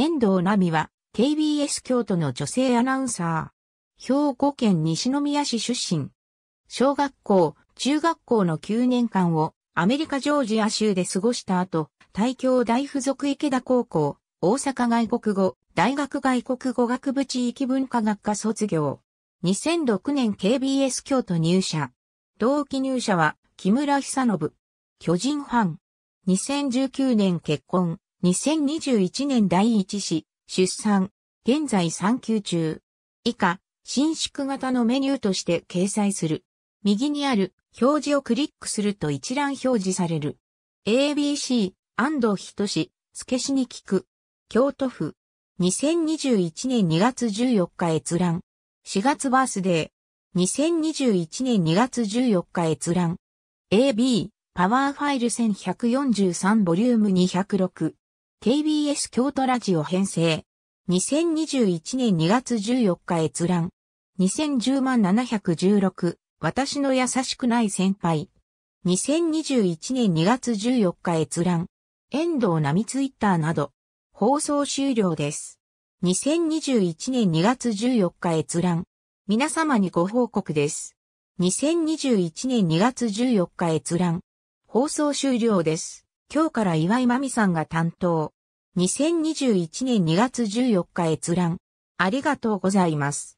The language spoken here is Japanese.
遠藤奈美は KBS 京都の女性アナウンサー。兵庫県西宮市出身。小学校、中学校の9年間をアメリカジョージア州で過ごした後、大京大附属池田高校、大阪外国語、大学外国語学部地域文化学科卒業。2006年 KBS 京都入社。同期入社は木村久信。巨人ファン。2019年結婚。2021年第1子、出産、現在産休中。以下、伸縮型のメニューとして掲載する。右にある表示をクリックすると一覧表示される。ABC、安藤仁志、スケしに聞く。京都府。2021年2月14日閲覧。4月バースデー。2021年2月14日閲覧。AB、パワーファイル1143ボリューム206。KBS 京都ラジオ編成。2021年2月14日閲覧。2010万716。私の優しくない先輩。2021年2月14日閲覧。遠藤波ツイッターなど。放送終了です。2021年2月14日閲覧。皆様にご報告です。2021年2月14日閲覧。放送終了です。今日から岩井真美さんが担当。2021年2月14日閲覧。ありがとうございます。